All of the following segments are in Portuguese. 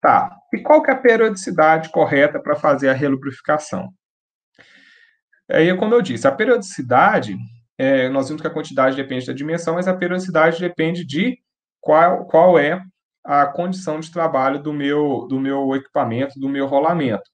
Tá, e qual que é a periodicidade correta para fazer a relubrificação? Aí, é, é como eu disse, a periodicidade, é, nós vimos que a quantidade depende da dimensão, mas a periodicidade depende de qual, qual é a condição de trabalho do meu, do meu equipamento, do meu rolamento.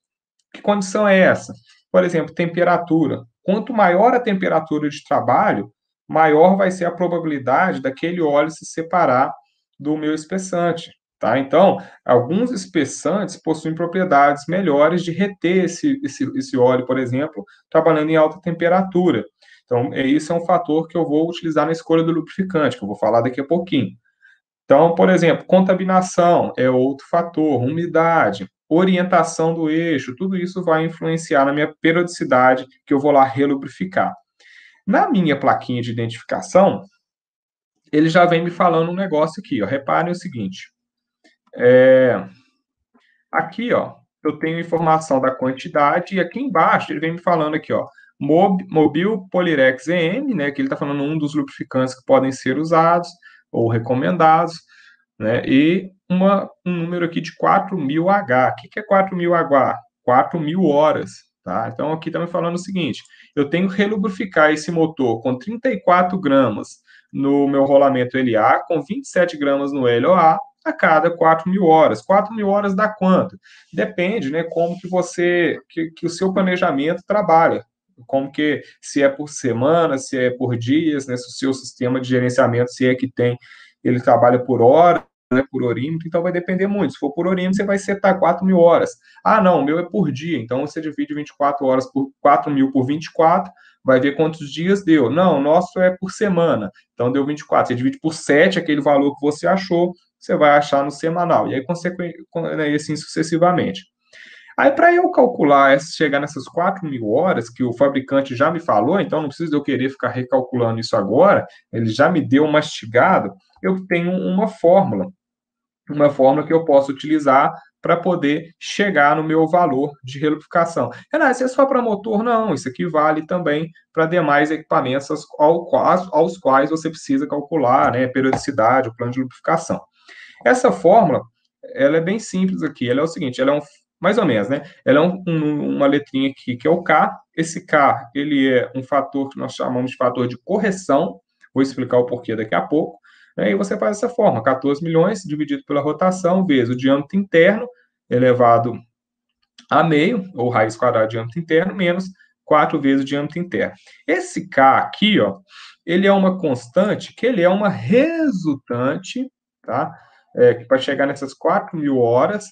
Que condição é essa? Por exemplo, temperatura. Quanto maior a temperatura de trabalho, maior vai ser a probabilidade daquele óleo se separar do meu espessante. Tá? Então, alguns espessantes possuem propriedades melhores de reter esse, esse, esse óleo, por exemplo, trabalhando em alta temperatura. Então, é, isso é um fator que eu vou utilizar na escolha do lubrificante, que eu vou falar daqui a pouquinho. Então, por exemplo, contaminação é outro fator, umidade, orientação do eixo, tudo isso vai influenciar na minha periodicidade que eu vou lá relubrificar. Na minha plaquinha de identificação, ele já vem me falando um negócio aqui, ó. Reparem o seguinte: é, aqui, ó, eu tenho informação da quantidade e aqui embaixo ele vem me falando aqui, ó, Mobil Polirex EM, né, que ele está falando um dos lubrificantes que podem ser usados ou recomendados, né, e uma, um número aqui de 4.000 H. O que, que é 4.000 H? 4.000 horas, tá? Então, aqui está me falando o seguinte, eu tenho que relubrificar esse motor com 34 gramas no meu rolamento LA, com 27 gramas no LOA, a cada 4 mil horas. 4 mil horas dá quanto? Depende, né, como que você, que, que o seu planejamento trabalha, como que, se é por semana, se é por dias, né, se o seu sistema de gerenciamento, se é que tem, ele trabalha por hora, né, por horímetro, então vai depender muito. Se for por horímetro, você vai setar 4 mil horas. Ah, não, o meu é por dia, então você divide 24 horas por 4 mil por 24, vai ver quantos dias deu. Não, o nosso é por semana, então deu 24. Você divide por 7 aquele valor que você achou, você vai achar no semanal, e aí né, e assim sucessivamente. Aí, para eu calcular, chegar nessas 4 mil horas que o fabricante já me falou, então não precisa eu querer ficar recalculando isso agora, ele já me deu mastigado, eu tenho uma fórmula, uma fórmula que eu posso utilizar para poder chegar no meu valor de relubrificação. Renato, isso é só para motor? Não, isso aqui vale também para demais equipamentos aos, aos quais você precisa calcular, né, periodicidade, o plano de lubrificação. Essa fórmula, ela é bem simples aqui, ela é o seguinte, ela é um, mais ou menos, né? Ela é um, um, uma letrinha aqui que é o K, esse K, ele é um fator que nós chamamos de fator de correção, vou explicar o porquê daqui a pouco, né? e você faz essa forma, 14 milhões dividido pela rotação, vezes o diâmetro interno elevado a meio, ou raiz quadrada de diâmetro interno, menos 4 vezes o diâmetro interno. Esse K aqui, ó, ele é uma constante que ele é uma resultante, tá? é, que para chegar nessas 4 mil horas,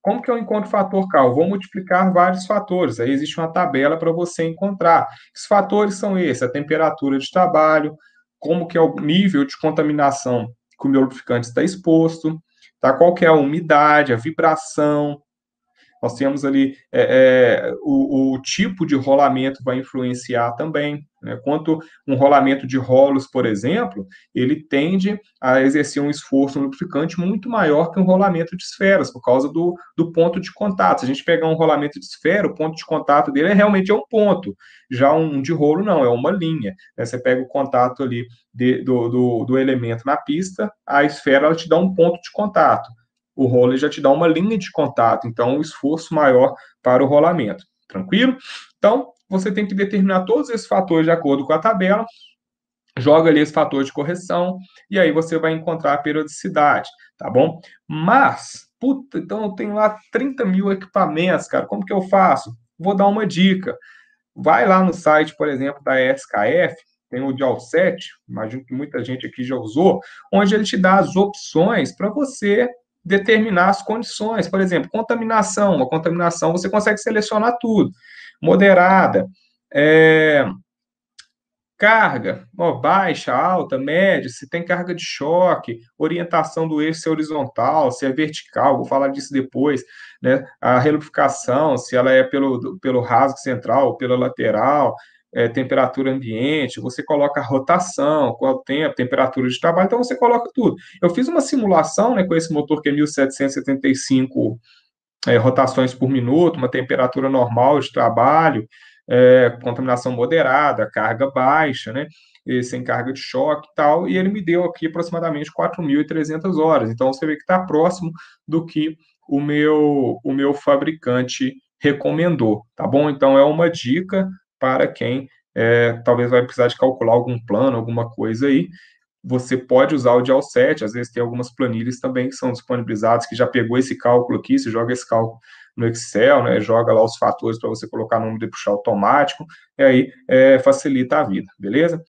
como que eu encontro o fator K? Eu vou multiplicar vários fatores. Aí existe uma tabela para você encontrar. Os fatores são esses: a temperatura de trabalho, como que é o nível de contaminação que o meu lubrificante está exposto, tá? qual que é a umidade, a vibração, nós temos ali é, é, o, o, tipo de rolamento vai influenciar também. Né? Quanto um rolamento de rolos, por exemplo, ele tende a exercer um esforço lubrificante muito maior que um rolamento de esferas, por causa do, do ponto de contato. Se a gente pegar um rolamento de esfera, o ponto de contato dele é realmente é um ponto. Já um de rolo, não, é uma linha. Né? Você pega o contato ali de, do, do, do elemento na pista, a esfera ela te dá um ponto de contato o roller já te dá uma linha de contato, então um esforço maior para o rolamento. Tranquilo? Então, você tem que determinar todos esses fatores de acordo com a tabela, joga ali esse fator de correção, e aí você vai encontrar a periodicidade, tá bom? Mas, puta, então eu tenho lá 30 mil equipamentos, cara, como que eu faço? Vou dar uma dica. Vai lá no site, por exemplo, da SKF, tem o Dial 7. imagino que muita gente aqui já usou, onde ele te dá as opções para você determinar as condições. Por exemplo, contaminação. Uma contaminação você consegue selecionar tudo. Moderada, é, carga, ó, baixa, alta, média, se tem carga de choque, orientação do eixo se é horizontal, se é vertical, vou falar disso depois, né? A relubrificação, se ela é pelo, pelo rasgo central, pela lateral, é, temperatura ambiente, você coloca rotação, qual é tempo, temperatura de trabalho, então você coloca tudo. Eu fiz uma simulação né, com esse motor que é 1775 é, rotações por minuto, uma temperatura normal de trabalho, é, contaminação moderada, carga baixa, né? sem carga de choque e tal, e ele me deu aqui aproximadamente 4.300 horas. Então você vê que está próximo do que o meu, o meu fabricante recomendou, tá bom? Então é uma dica para quem é, talvez vai precisar de calcular algum plano, alguma coisa aí. Você pode usar o de 7 às vezes tem algumas planilhas também que são disponibilizadas, que já pegou esse cálculo aqui, você joga esse cálculo no Excel, né, joga lá os fatores para você colocar número de puxar automático, e aí é, facilita a vida, beleza?